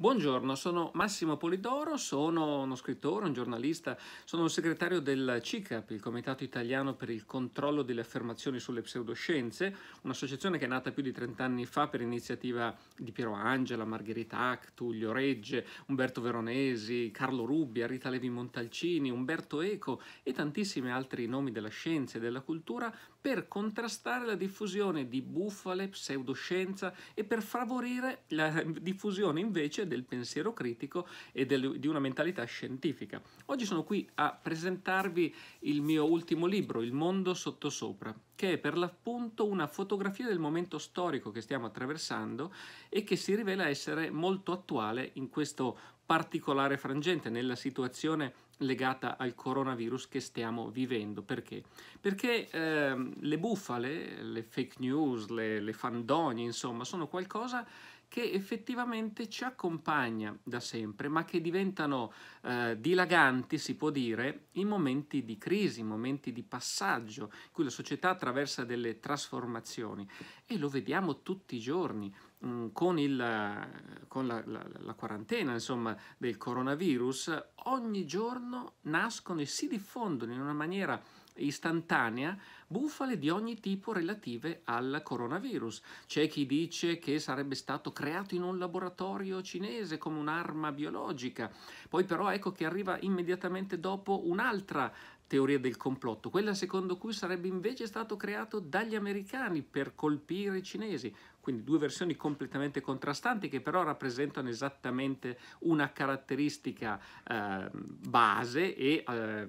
Buongiorno, sono Massimo Polidoro, sono uno scrittore, un giornalista, sono il segretario del CICAP, il Comitato Italiano per il Controllo delle Affermazioni sulle Pseudoscienze, un'associazione che è nata più di 30 anni fa per iniziativa di Piero Angela, Margherita Hack, Tullio Regge, Umberto Veronesi, Carlo Rubbia, Rita Levi Montalcini, Umberto Eco e tantissimi altri nomi della scienza e della cultura per contrastare la diffusione di bufale, pseudoscienza e per favorire la diffusione invece del pensiero critico e del, di una mentalità scientifica. Oggi sono qui a presentarvi il mio ultimo libro, Il mondo sottosopra, che è per l'appunto una fotografia del momento storico che stiamo attraversando e che si rivela essere molto attuale in questo particolare frangente, nella situazione legata al coronavirus che stiamo vivendo. Perché? Perché ehm, le bufale, le fake news, le, le fandonie, insomma, sono qualcosa che effettivamente ci accompagna da sempre, ma che diventano eh, dilaganti, si può dire, in momenti di crisi, in momenti di passaggio, in cui la società attraversa delle trasformazioni e lo vediamo tutti i giorni Mm, con, il, con la, la, la quarantena insomma, del coronavirus, ogni giorno nascono e si diffondono in una maniera istantanea bufale di ogni tipo relative al coronavirus. C'è chi dice che sarebbe stato creato in un laboratorio cinese come un'arma biologica, poi però ecco che arriva immediatamente dopo un'altra teoria del complotto, quella secondo cui sarebbe invece stato creato dagli americani per colpire i cinesi quindi due versioni completamente contrastanti che però rappresentano esattamente una caratteristica eh, base e eh,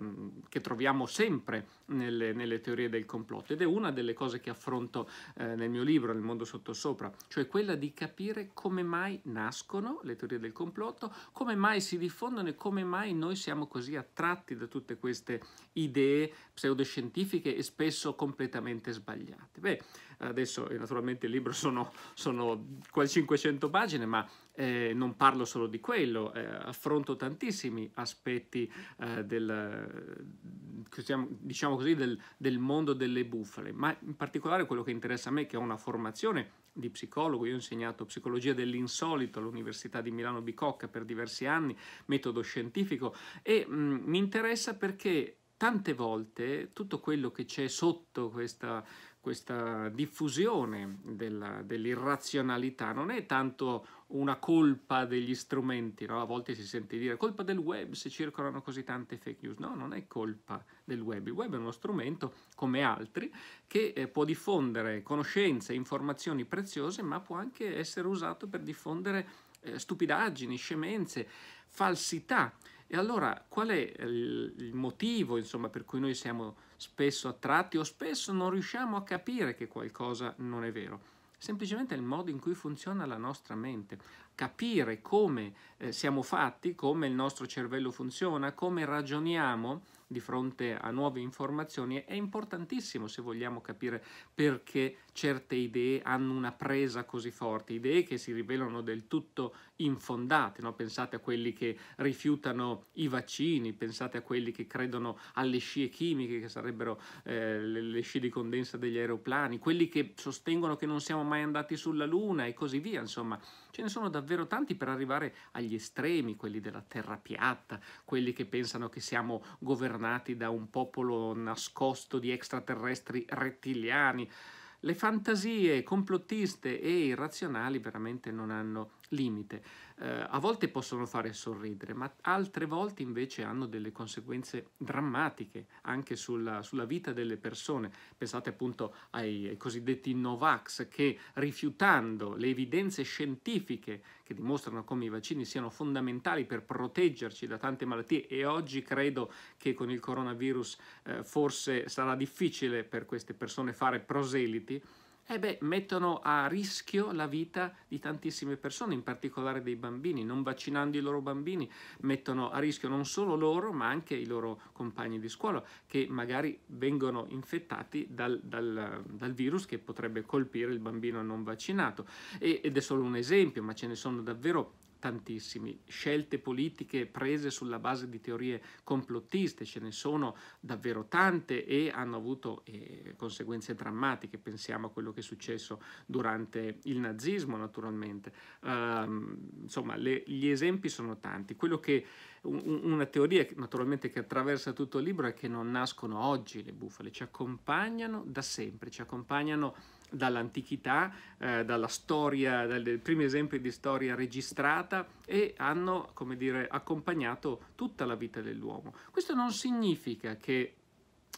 che troviamo sempre nelle, nelle, teorie del complotto ed è una delle cose che affronto eh, nel mio libro, nel mondo sottosopra, cioè quella di capire come mai nascono le teorie del complotto, come mai si diffondono e come mai noi siamo così attratti da tutte queste idee pseudoscientifiche e spesso completamente sbagliate. Beh, Adesso eh, naturalmente il libro sono, sono quasi 500 pagine, ma eh, non parlo solo di quello, eh, affronto tantissimi aspetti eh, del, diciamo così, del, del, mondo delle bufale, ma in particolare quello che interessa a me, che ho una formazione di psicologo, io ho insegnato psicologia dell'insolito all'Università di Milano Bicocca per diversi anni, metodo scientifico, e mh, mm, mi interessa perché tante volte tutto quello che c'è sotto questa questa diffusione della, dell'irrazionalità non è tanto una colpa degli strumenti, no? a volte si sente dire colpa del web se circolano così tante fake news, no, non è colpa del web, il web è uno strumento come altri che eh, può diffondere conoscenze, informazioni preziose, ma può anche essere usato per diffondere eh, stupidaggini, scemenze, falsità. E allora qual è eh, il motivo insomma, per cui noi siamo spesso attratti o spesso non riusciamo a capire che qualcosa non è vero. Semplicemente è il modo in cui funziona la nostra mente capire come eh, siamo fatti, come il nostro cervello funziona, come ragioniamo di fronte a nuove informazioni è importantissimo se vogliamo capire perché certe idee hanno una presa così forte, idee che si rivelano del tutto infondate, no? pensate a quelli che rifiutano i vaccini, pensate a quelli che credono alle scie chimiche che sarebbero eh, le scie di condensa degli aeroplani, quelli che sostengono che non siamo mai andati sulla luna e così via, insomma ce ne sono davvero davvero tanti per arrivare agli estremi, quelli della terra piatta, quelli che pensano che siamo governati da un popolo nascosto di extraterrestri rettiliani. Le fantasie complottiste e irrazionali veramente non hanno limite eh, a volte possono fare sorridere, ma altre volte invece hanno delle conseguenze drammatiche anche sulla, sulla vita delle persone. Pensate appunto ai, ai cosiddetti Novax che rifiutando le evidenze scientifiche che dimostrano come i vaccini siano fondamentali per proteggerci da tante malattie e oggi credo che con il coronavirus eh, forse sarà difficile per queste persone fare proseliti, eh beh, mettono a rischio la vita di tantissime persone, in particolare dei bambini. Non vaccinando i loro bambini mettono a rischio non solo loro, ma anche i loro compagni di scuola, che magari vengono infettati dal, dal, dal virus che potrebbe colpire il bambino non vaccinato. E, ed è solo un esempio, ma ce ne sono davvero tantissimi. Scelte politiche prese sulla base di teorie complottiste, ce ne sono davvero tante e hanno avuto eh, conseguenze drammatiche. Pensiamo a quello che è successo durante il nazismo, naturalmente. Uh, insomma, le, gli esempi sono tanti. Quello che una teoria naturalmente che attraversa tutto il libro è che non nascono oggi le bufale, ci accompagnano da sempre, ci accompagnano dall'antichità, eh, dalla storia, dai primi esempi di storia registrata e hanno, come dire, accompagnato tutta la vita dell'uomo. Questo non significa che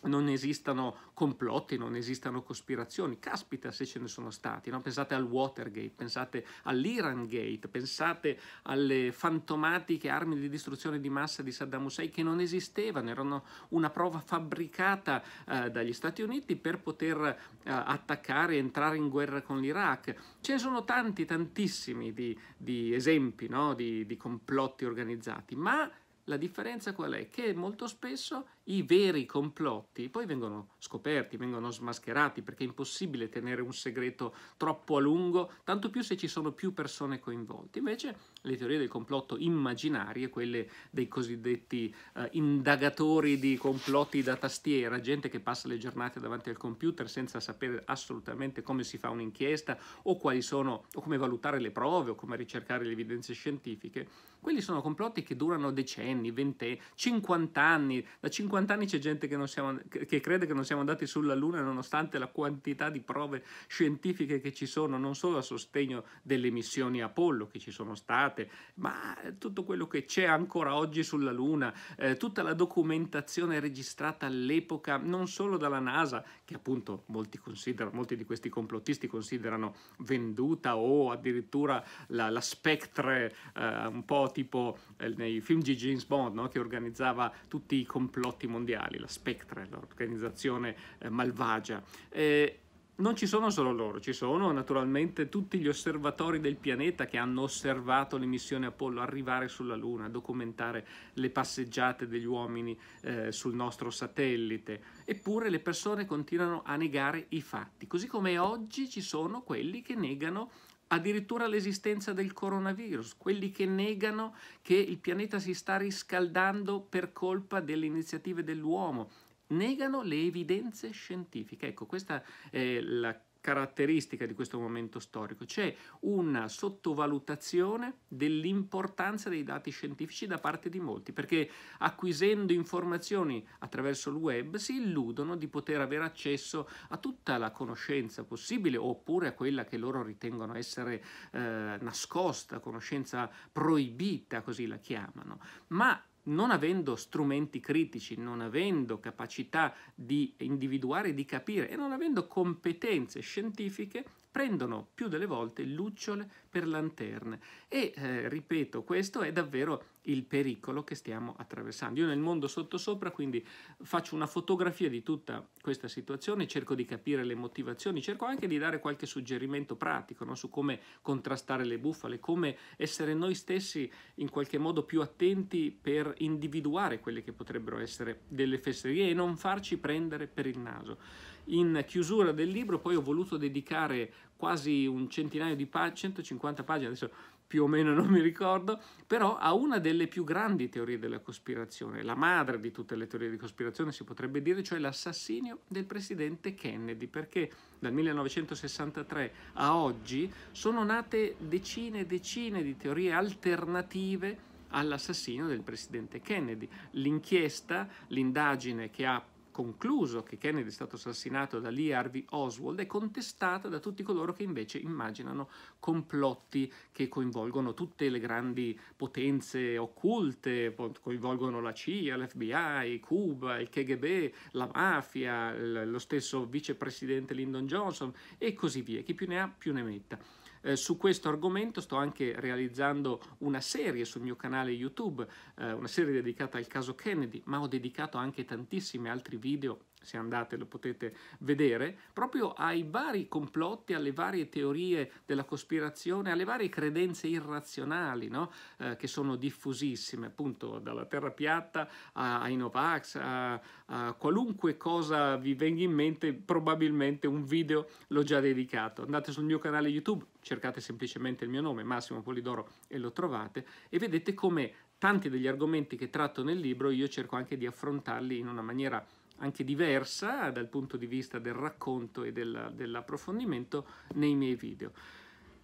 non esistano complotti, non esistano cospirazioni. Caspita se ce ne sono stati, no? pensate al Watergate, pensate all'Iran Gate, pensate alle fantomatiche armi di distruzione di massa di Saddam Hussein che non esistevano, erano una prova fabbricata eh, dagli Stati Uniti per poter eh, attaccare e entrare in guerra con l'Iraq. Ce ne sono tanti, tantissimi di, di esempi no? di, di complotti organizzati, ma la differenza qual è? Che molto spesso i veri complotti poi vengono scoperti, vengono smascherati, perché è impossibile tenere un segreto troppo a lungo, tanto più se ci sono più persone coinvolte. Invece le teorie del complotto immaginarie, quelle dei cosiddetti eh, indagatori di complotti da tastiera, gente che passa le giornate davanti al computer senza sapere assolutamente come si fa un'inchiesta o quali sono, o come valutare le prove o come ricercare le evidenze scientifiche, quelli sono complotti che durano decenni, vent'anni, 50 anni, da 50 50 anni c'è gente che, non siamo, che, crede che non siamo andati sulla Luna nonostante la quantità di prove scientifiche che ci sono, non solo a sostegno delle missioni Apollo che ci sono state, ma tutto quello che c'è ancora oggi sulla Luna, eh, tutta la documentazione registrata all'epoca non solo dalla NASA, che appunto molti, considerano, molti di questi complottisti considerano venduta o addirittura la, la spectre eh, un po' tipo eh, nei film di James Bond no? che organizzava tutti i complotti Mondiali, mondiali, la Spectre, l'organizzazione eh, malvagia. Eh, non ci sono solo loro, ci sono naturalmente tutti gli osservatori del pianeta che hanno osservato le missioni Apollo arrivare sulla Luna, documentare le passeggiate degli uomini eh, sul nostro satellite. Eppure le persone continuano a negare i fatti, così come oggi ci sono quelli che negano addirittura l'esistenza del coronavirus, quelli che negano che il pianeta si sta riscaldando per colpa delle iniziative dell'uomo, negano le evidenze scientifiche. Ecco, questa è la caratteristica di questo momento storico, c'è una sottovalutazione dell'importanza dei dati scientifici da parte di molti, perché acquisendo informazioni attraverso il web si illudono di poter avere accesso a tutta la conoscenza possibile oppure a quella che loro ritengono essere eh, nascosta, conoscenza proibita, così la chiamano, ma non avendo strumenti critici, non avendo capacità di individuare di capire e non avendo competenze scientifiche, prendono più delle volte lucciole per lanterne. E eh, ripeto, questo è davvero il pericolo che stiamo attraversando. Io nel mondo sottosopra quindi faccio una fotografia di tutta questa situazione, cerco di capire le motivazioni, cerco anche di dare qualche suggerimento pratico no? su come contrastare le bufale, come essere noi stessi in qualche modo più attenti per individuare quelle che potrebbero essere delle fesserie e non farci prendere per il naso. In chiusura del libro poi ho voluto dedicare quasi un centinaio di pagine, 150 pagine, adesso più o meno non mi ricordo, però a una delle più grandi teorie della cospirazione, la madre di tutte le teorie di cospirazione si potrebbe dire, cioè l'assassinio del presidente Kennedy, perché dal 1963 a oggi sono nate decine e decine di teorie alternative all'assassinio del presidente Kennedy. L'inchiesta, l'indagine che ha concluso che Kennedy è stato assassinato da Lee Harvey Oswald è contestata da tutti coloro che invece immaginano complotti che coinvolgono tutte le grandi potenze occulte, coinvolgono la CIA, l'FBI, Cuba, il KGB, la mafia, lo stesso vicepresidente Lyndon Johnson e così via, chi più ne ha più ne metta. Eh, su questo argomento sto anche realizzando una serie sul mio canale YouTube, eh, una serie dedicata al caso Kennedy, ma ho dedicato anche tantissimi altri video se andate lo potete vedere, proprio ai vari complotti, alle varie teorie della cospirazione, alle varie credenze irrazionali no? eh, che sono diffusissime, appunto dalla terra piatta a, ai Novax, a, a, qualunque cosa vi venga in mente, probabilmente un video l'ho già dedicato. Andate sul mio canale YouTube, cercate semplicemente il mio nome, Massimo Polidoro, e lo trovate, e vedete come tanti degli argomenti che tratto nel libro io cerco anche di affrontarli in una maniera anche diversa dal punto di vista del racconto e della, dell'approfondimento nei miei video.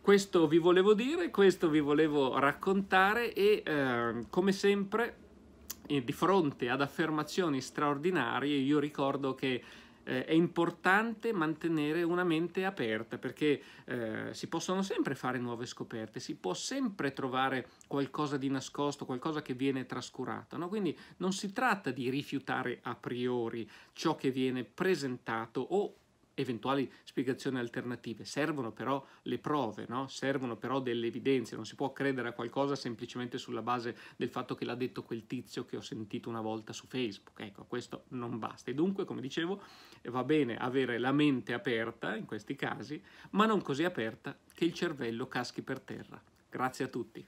Questo vi volevo dire, questo vi volevo raccontare e eh, come sempre di fronte ad affermazioni straordinarie io ricordo che eh, è importante mantenere una mente aperta perché eh, si possono sempre fare nuove scoperte, si può sempre trovare qualcosa di nascosto, qualcosa che viene trascurato. No? Quindi non si tratta di rifiutare a priori ciò che viene presentato o eventuali spiegazioni alternative, servono però le prove, no? servono però delle evidenze, non si può credere a qualcosa semplicemente sulla base del fatto che l'ha detto quel tizio che ho sentito una volta su Facebook, ecco questo non basta e dunque come dicevo va bene avere la mente aperta in questi casi, ma non così aperta che il cervello caschi per terra. Grazie a tutti.